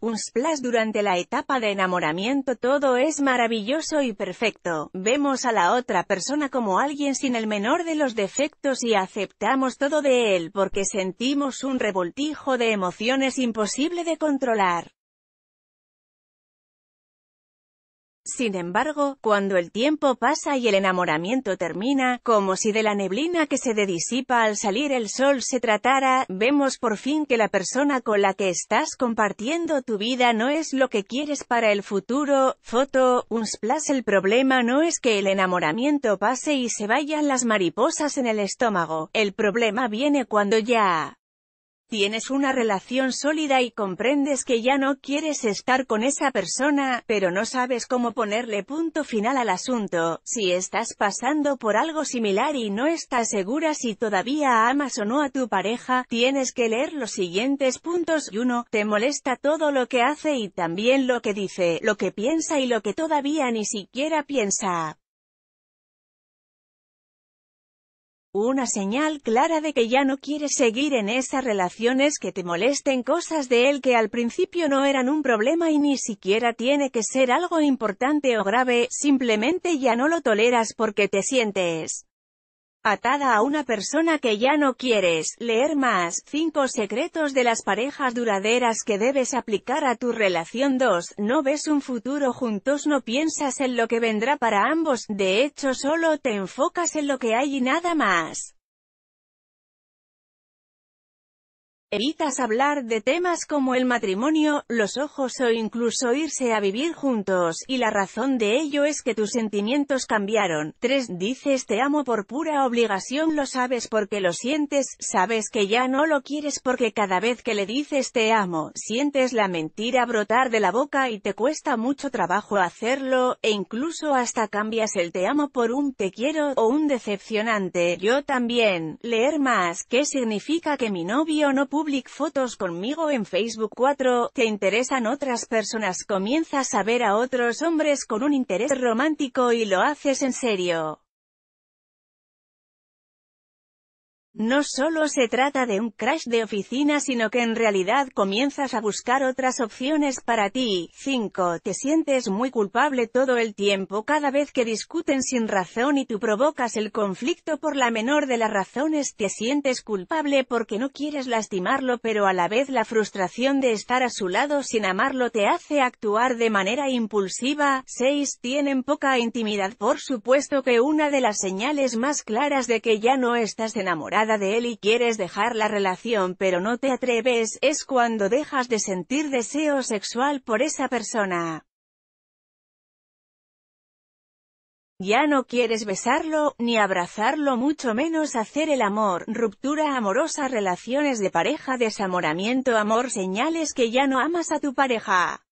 un splash durante la etapa de enamoramiento todo es maravilloso y perfecto, vemos a la otra persona como alguien sin el menor de los defectos y aceptamos todo de él porque sentimos un revoltijo de emociones imposible de controlar. Sin embargo, cuando el tiempo pasa y el enamoramiento termina, como si de la neblina que se disipa al salir el sol se tratara, vemos por fin que la persona con la que estás compartiendo tu vida no es lo que quieres para el futuro. Foto, un El problema no es que el enamoramiento pase y se vayan las mariposas en el estómago, el problema viene cuando ya Tienes una relación sólida y comprendes que ya no quieres estar con esa persona, pero no sabes cómo ponerle punto final al asunto. Si estás pasando por algo similar y no estás segura si todavía amas o no a tu pareja, tienes que leer los siguientes puntos. uno, Te molesta todo lo que hace y también lo que dice, lo que piensa y lo que todavía ni siquiera piensa. Una señal clara de que ya no quieres seguir en esas relaciones que te molesten cosas de él que al principio no eran un problema y ni siquiera tiene que ser algo importante o grave, simplemente ya no lo toleras porque te sientes atada a una persona que ya no quieres. Leer más, 5 secretos de las parejas duraderas que debes aplicar a tu relación 2. No ves un futuro juntos, no piensas en lo que vendrá para ambos, de hecho solo te enfocas en lo que hay y nada más. Evitas hablar de temas como el matrimonio, los ojos o incluso irse a vivir juntos, y la razón de ello es que tus sentimientos cambiaron. 3. Dices te amo por pura obligación lo sabes porque lo sientes, sabes que ya no lo quieres porque cada vez que le dices te amo, sientes la mentira brotar de la boca y te cuesta mucho trabajo hacerlo, e incluso hasta cambias el te amo por un te quiero o un decepcionante. Yo también, leer más, ¿qué significa que mi novio no pudo public fotos conmigo en Facebook 4, te interesan otras personas comienzas a ver a otros hombres con un interés romántico y lo haces en serio. No solo se trata de un crash de oficina sino que en realidad comienzas a buscar otras opciones para ti. 5. Te sientes muy culpable todo el tiempo cada vez que discuten sin razón y tú provocas el conflicto por la menor de las razones. Te sientes culpable porque no quieres lastimarlo pero a la vez la frustración de estar a su lado sin amarlo te hace actuar de manera impulsiva. 6. Tienen poca intimidad. Por supuesto que una de las señales más claras de que ya no estás enamorado de él y quieres dejar la relación pero no te atreves, es cuando dejas de sentir deseo sexual por esa persona. Ya no quieres besarlo, ni abrazarlo mucho menos hacer el amor, ruptura amorosa relaciones de pareja desamoramiento amor señales que ya no amas a tu pareja.